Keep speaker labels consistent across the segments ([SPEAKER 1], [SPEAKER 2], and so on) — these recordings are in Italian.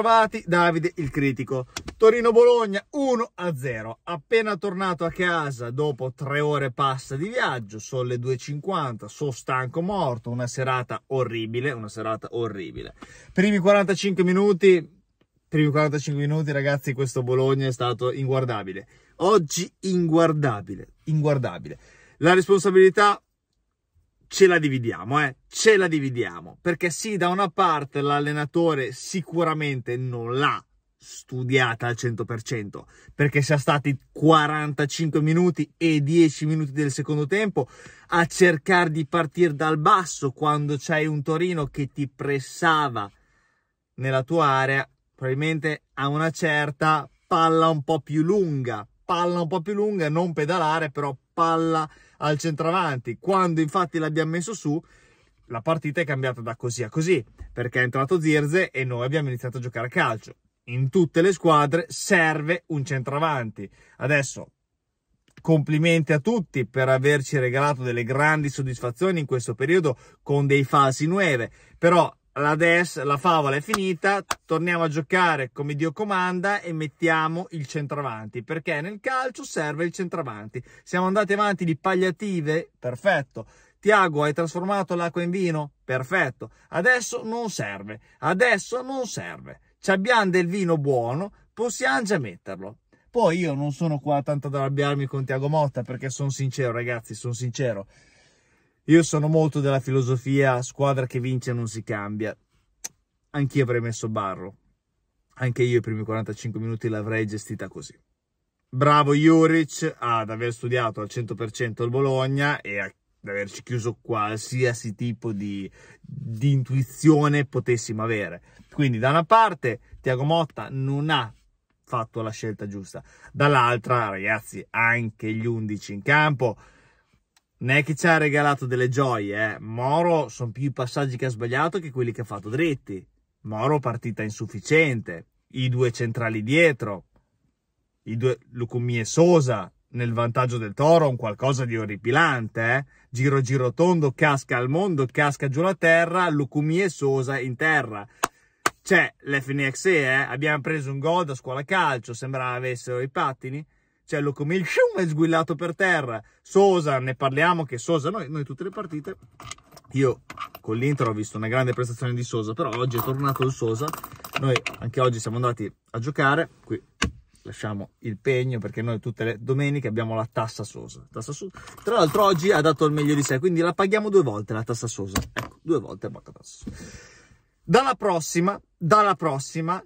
[SPEAKER 1] Bentrovati Davide il critico. Torino-Bologna 1-0. Appena tornato a casa dopo tre ore passa di viaggio, sono le 2.50, sono stanco morto, una serata orribile, una serata orribile. Primi 45 minuti, primi 45 minuti ragazzi questo Bologna è stato inguardabile. Oggi inguardabile, inguardabile. La responsabilità ce la dividiamo, eh? ce la dividiamo, perché sì, da una parte l'allenatore sicuramente non l'ha studiata al 100%, perché sia stati 45 minuti e 10 minuti del secondo tempo a cercare di partire dal basso quando c'è un Torino che ti pressava nella tua area, probabilmente a una certa palla un po' più lunga, palla un po' più lunga, non pedalare, però palla al centravanti. Quando infatti l'abbiamo messo su, la partita è cambiata da così a così, perché è entrato Zirze e noi abbiamo iniziato a giocare a calcio. In tutte le squadre serve un centravanti. Adesso complimenti a tutti per averci regalato delle grandi soddisfazioni in questo periodo con dei falsi nuove. però la des, la favola è finita, torniamo a giocare come Dio comanda e mettiamo il centravanti, perché nel calcio serve il centravanti. Siamo andati avanti di pagliative, perfetto. Tiago, hai trasformato l'acqua in vino? Perfetto. Adesso non serve, adesso non serve. Ci abbiamo del vino buono, possiamo già metterlo. Poi io non sono qua tanto ad arrabbiarmi con Tiago Motta, perché sono sincero ragazzi, sono sincero. Io sono molto della filosofia squadra che vince non si cambia. Anch'io avrei messo Barro. Anche io i primi 45 minuti l'avrei gestita così. Bravo Juric ad aver studiato al 100% il Bologna e ad averci chiuso qualsiasi tipo di, di intuizione potessimo avere. Quindi da una parte Tiago Motta non ha fatto la scelta giusta, dall'altra ragazzi anche gli 11 in campo non è che ci ha regalato delle gioie, eh. Moro sono più i passaggi che ha sbagliato che quelli che ha fatto dritti. Moro partita insufficiente, i due centrali dietro, i due Lucumi e Sosa nel vantaggio del Toro, un qualcosa di orripilante, eh. Giro giro tondo, casca al mondo, casca giù la terra, Lucumi e Sosa in terra. C'è l'FNXE, eh, abbiamo preso un gol da scuola calcio, sembrava avessero i pattini. Cioè, come il shum, è sguillato per terra, Sosa, ne parliamo che Sosa, noi, noi tutte le partite, io con l'Inter ho visto una grande prestazione di Sosa, però oggi è tornato il Sosa, noi anche oggi siamo andati a giocare, qui lasciamo il pegno perché noi tutte le domeniche abbiamo la tassa Sosa. Tassa Sosa. Tra l'altro oggi ha dato il meglio di sé, quindi la paghiamo due volte la tassa Sosa. Ecco, due volte è bocca basso. Dalla prossima, dalla prossima,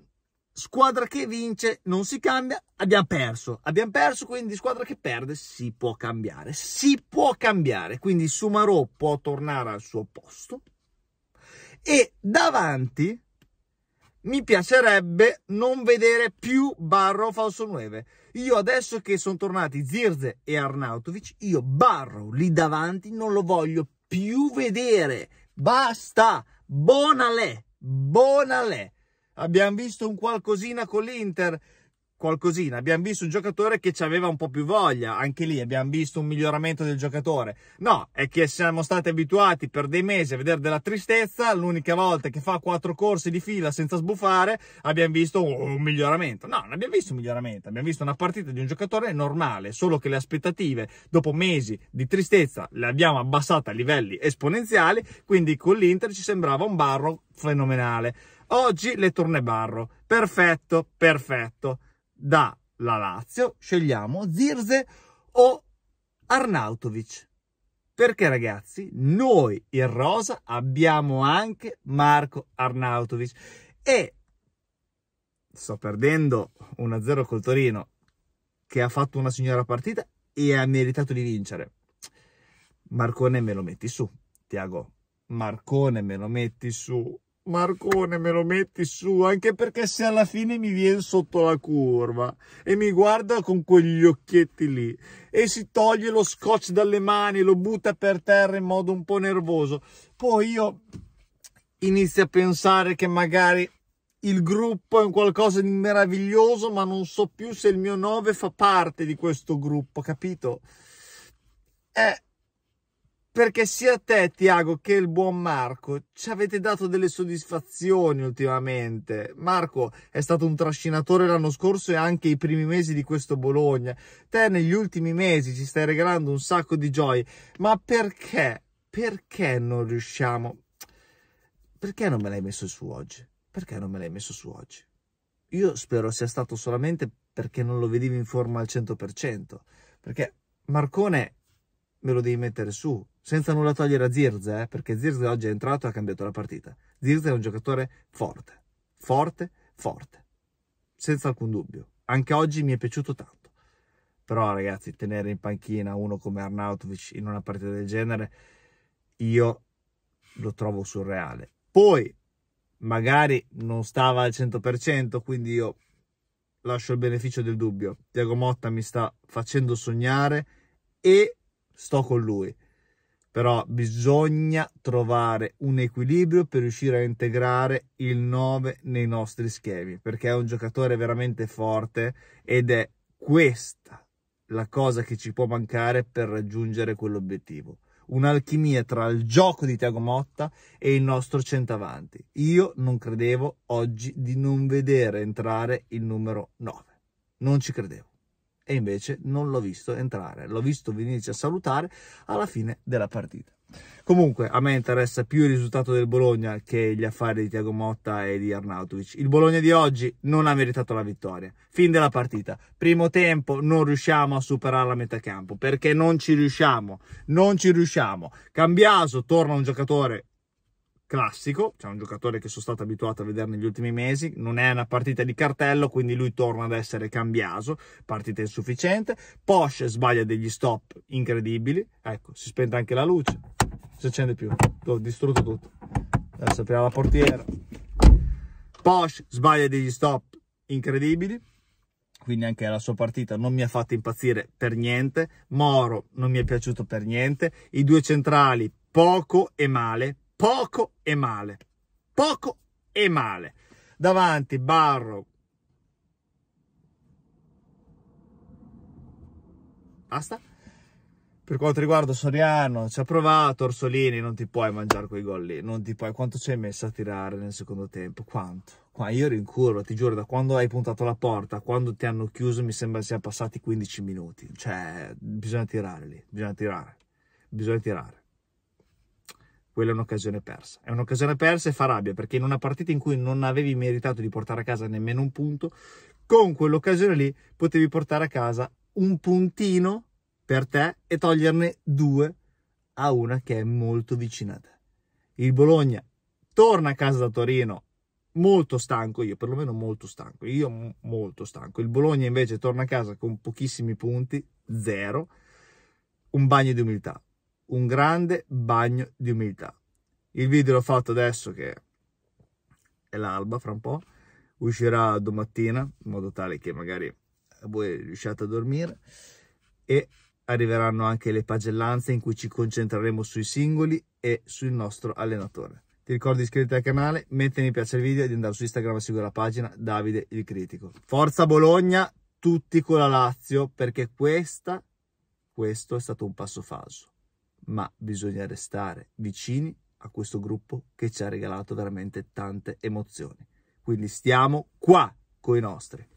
[SPEAKER 1] squadra che vince non si cambia, abbiamo perso, abbiamo perso, quindi squadra che perde si può cambiare, si può cambiare, quindi Sumarò può tornare al suo posto e davanti mi piacerebbe non vedere più Barro falso 9. Io adesso che sono tornati Zirze e Arnautovic, io Barro lì davanti non lo voglio più vedere. Basta! Bonale! Bonale! abbiamo visto un qualcosina con l'Inter, qualcosina, abbiamo visto un giocatore che ci aveva un po' più voglia, anche lì abbiamo visto un miglioramento del giocatore. No, è che siamo stati abituati per dei mesi a vedere della tristezza, l'unica volta che fa quattro corsi di fila senza sbuffare abbiamo visto un miglioramento. No, non abbiamo visto un miglioramento, abbiamo visto una partita di un giocatore normale, solo che le aspettative dopo mesi di tristezza le abbiamo abbassate a livelli esponenziali, quindi con l'Inter ci sembrava un barro fenomenale. Oggi le barro. Perfetto, perfetto. Dalla Lazio scegliamo Zirze o Arnautovic. Perché ragazzi, noi in rosa abbiamo anche Marco Arnautovic e sto perdendo 1-0 col Torino che ha fatto una signora partita e ha meritato di vincere. Marcone me lo metti su, Tiago. Marcone me lo metti su. Marcone me lo metti su anche perché se alla fine mi viene sotto la curva e mi guarda con quegli occhietti lì e si toglie lo scotch dalle mani lo butta per terra in modo un po' nervoso poi io inizio a pensare che magari il gruppo è un qualcosa di meraviglioso ma non so più se il mio 9 fa parte di questo gruppo capito? eh perché sia te Tiago che il buon Marco ci avete dato delle soddisfazioni ultimamente. Marco è stato un trascinatore l'anno scorso e anche i primi mesi di questo Bologna. Te negli ultimi mesi ci stai regalando un sacco di gioie, ma perché? Perché non riusciamo? Perché non me l'hai messo su oggi? Perché non me l'hai messo su oggi? Io spero sia stato solamente perché non lo vedevi in forma al 100%, perché Marcone me lo devi mettere su, senza nulla togliere a Zirze, eh, perché Zirze oggi è entrato e ha cambiato la partita. Zirze è un giocatore forte, forte, forte, senza alcun dubbio. Anche oggi mi è piaciuto tanto. Però ragazzi, tenere in panchina uno come Arnautovic in una partita del genere, io lo trovo surreale. Poi, magari non stava al 100%, quindi io lascio il beneficio del dubbio. Diago Motta mi sta facendo sognare e sto con lui però bisogna trovare un equilibrio per riuscire a integrare il 9 nei nostri schemi perché è un giocatore veramente forte ed è questa la cosa che ci può mancare per raggiungere quell'obiettivo un'alchimia tra il gioco di Tiago Motta e il nostro centavanti io non credevo oggi di non vedere entrare il numero 9 non ci credevo e invece non l'ho visto entrare, l'ho visto venirci a salutare alla fine della partita. Comunque a me interessa più il risultato del Bologna che gli affari di Tiago Motta e di Arnautovic. Il Bologna di oggi non ha meritato la vittoria. Fin della partita. Primo tempo non riusciamo a superare la metà campo perché non ci riusciamo. Non ci riusciamo. Cambiaso torna un giocatore classico, cioè un giocatore che sono stato abituato a vedere negli ultimi mesi, non è una partita di cartello, quindi lui torna ad essere cambiaso, partita insufficiente, Porsche sbaglia degli stop incredibili, ecco, si spenta anche la luce, non si accende più, ho distrutto tutto, adesso apriamo la portiera, Porsche sbaglia degli stop incredibili, quindi anche la sua partita non mi ha fatto impazzire per niente, Moro non mi è piaciuto per niente, i due centrali poco e male, poco e male. Poco e male. Davanti Barro. Basta. Per quanto riguarda Soriano, ci ha provato Orsolini, non ti puoi mangiare quei gol lì, non ti puoi. Quanto ci hai messo a tirare nel secondo tempo? Quanto? Qua io ero in curva, ti giuro, da quando hai puntato la porta, quando ti hanno chiuso, mi sembra siano passati 15 minuti. Cioè, bisogna tirare lì, bisogna tirare, bisogna tirare quella è un'occasione persa. È un'occasione persa e fa rabbia perché in una partita in cui non avevi meritato di portare a casa nemmeno un punto, con quell'occasione lì potevi portare a casa un puntino per te e toglierne due a una che è molto vicina a te. Il Bologna torna a casa da Torino molto stanco, io perlomeno molto stanco, io molto stanco. Il Bologna invece torna a casa con pochissimi punti, zero, un bagno di umiltà un grande bagno di umiltà. Il video l'ho fatto adesso che è l'alba, fra un po', uscirà domattina, in modo tale che magari voi riusciate a dormire e arriveranno anche le pagellanze in cui ci concentreremo sui singoli e sul nostro allenatore. Ti ricordo di iscriverti al canale, metti mi piace al video e di andare su Instagram a seguire la pagina Davide il Critico. Forza Bologna, tutti con la Lazio, perché questa, questo è stato un passo falso ma bisogna restare vicini a questo gruppo che ci ha regalato veramente tante emozioni. Quindi stiamo qua con i nostri.